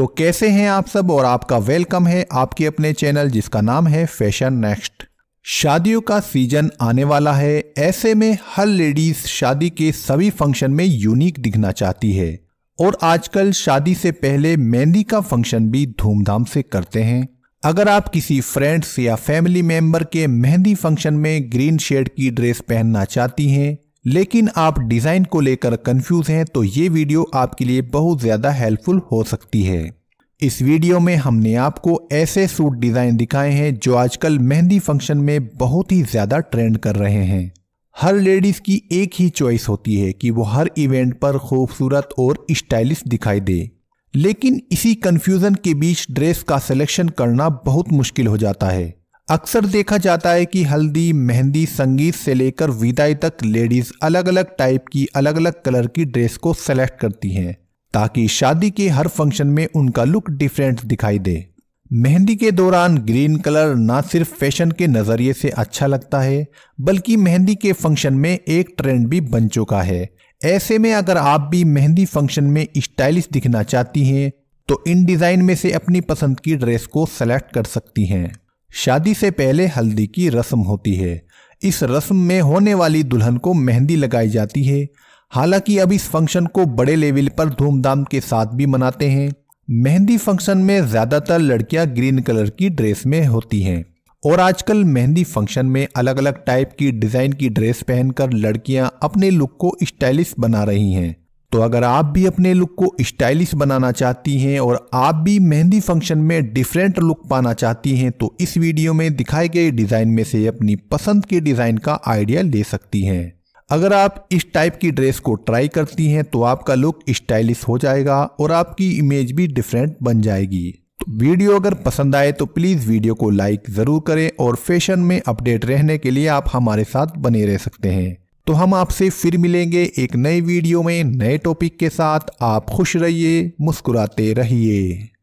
तो कैसे हैं आप सब और आपका वेलकम है आपके अपने चैनल जिसका नाम है फैशन नेक्स्ट शादियों का सीजन आने वाला है ऐसे में हर लेडीज शादी के सभी फंक्शन में यूनिक दिखना चाहती है और आजकल शादी से पहले मेहंदी का फंक्शन भी धूमधाम से करते हैं अगर आप किसी फ्रेंड्स या फैमिली मेंबर के मेहंदी फंक्शन में ग्रीन शेड की ड्रेस पहनना चाहती हैं लेकिन आप डिज़ाइन को लेकर कंफ्यूज हैं तो ये वीडियो आपके लिए बहुत ज़्यादा हेल्पफुल हो सकती है इस वीडियो में हमने आपको ऐसे सूट डिज़ाइन दिखाए हैं जो आजकल मेहंदी फंक्शन में बहुत ही ज़्यादा ट्रेंड कर रहे हैं हर लेडीज़ की एक ही चॉइस होती है कि वो हर इवेंट पर खूबसूरत और स्टाइलिश दिखाई दे लेकिन इसी कन्फ्यूज़न के बीच ड्रेस का सिलेक्शन करना बहुत मुश्किल हो जाता है अक्सर देखा जाता है कि हल्दी मेहंदी संगीत से लेकर विदाई तक लेडीज़ अलग अलग टाइप की अलग अलग कलर की ड्रेस को सेलेक्ट करती हैं ताकि शादी के हर फंक्शन में उनका लुक डिफरेंट दिखाई दे मेहंदी के दौरान ग्रीन कलर ना सिर्फ फैशन के नज़रिए से अच्छा लगता है बल्कि मेहंदी के फंक्शन में एक ट्रेंड भी बन चुका है ऐसे में अगर आप भी मेहंदी फंक्शन में स्टाइलिश दिखना चाहती हैं तो इन डिज़ाइन में से अपनी पसंद की ड्रेस को सेलेक्ट कर सकती हैं शादी से पहले हल्दी की रस्म होती है इस रस्म में होने वाली दुल्हन को मेहंदी लगाई जाती है हालांकि अब इस फंक्शन को बड़े लेवल पर धूमधाम के साथ भी मनाते हैं मेहंदी फंक्शन में ज़्यादातर लड़कियां ग्रीन कलर की ड्रेस में होती हैं और आजकल मेहंदी फंक्शन में अलग अलग टाइप की डिज़ाइन की ड्रेस पहनकर लड़कियां अपने लुक को स्टाइलिश बना रही हैं तो अगर आप भी अपने लुक को स्टाइलिश बनाना चाहती हैं और आप भी मेहंदी फंक्शन में डिफरेंट लुक पाना चाहती हैं तो इस वीडियो में दिखाए गए डिज़ाइन में से अपनी पसंद के डिज़ाइन का आइडिया ले सकती हैं अगर आप इस टाइप की ड्रेस को ट्राई करती हैं तो आपका लुक स्टाइलिश हो जाएगा और आपकी इमेज भी डिफरेंट बन जाएगी तो वीडियो अगर पसंद आए तो प्लीज़ वीडियो को लाइक ज़रूर करें और फैशन में अपडेट रहने के लिए आप हमारे साथ बने रह सकते हैं तो हम आपसे फिर मिलेंगे एक नए वीडियो में नए टॉपिक के साथ आप खुश रहिए मुस्कुराते रहिए